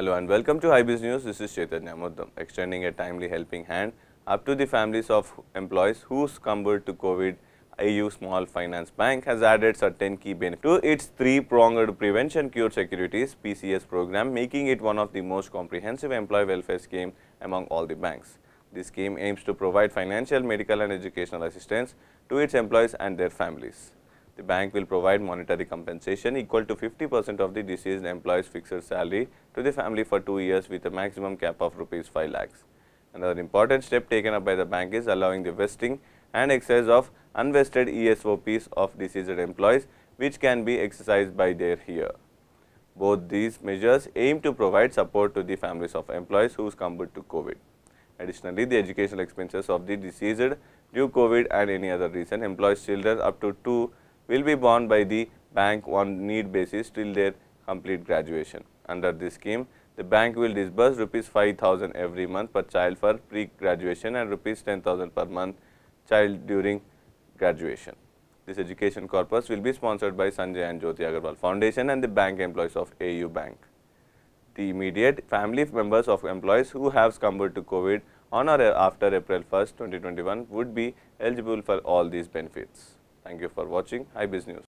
Hello and welcome to IBIS News. This is Chaitanya Muddam, extending a timely helping hand up to the families of employees who succumbed to COVID. AU Small Finance Bank has added certain key benefits to its three-pronged prevention cure securities PCS program, making it one of the most comprehensive employee welfare scheme among all the banks. This scheme aims to provide financial, medical and educational assistance to its employees and their families the bank will provide monetary compensation equal to 50 percent of the deceased employee's fixed salary to the family for 2 years with a maximum cap of rupees 5 lakhs. Another important step taken up by the bank is allowing the vesting and exercise of unvested ESOPs of deceased employees which can be exercised by their heir. Both these measures aim to provide support to the families of employees who succumbed to COVID. Additionally, the educational expenses of the deceased due COVID and any other reason, employees' children up to 2 will be borne by the bank on need basis till their complete graduation. Under this scheme, the bank will disburse rupees 5000 every month per child for pre-graduation and rupees 10000 per month child during graduation. This education corpus will be sponsored by Sanjay and Jyoti Agarwal Foundation and the bank employees of AU Bank. The immediate family members of employees who have succumbed to COVID on or after April 1st, 2021 would be eligible for all these benefits. Thank you for watching iBiz News.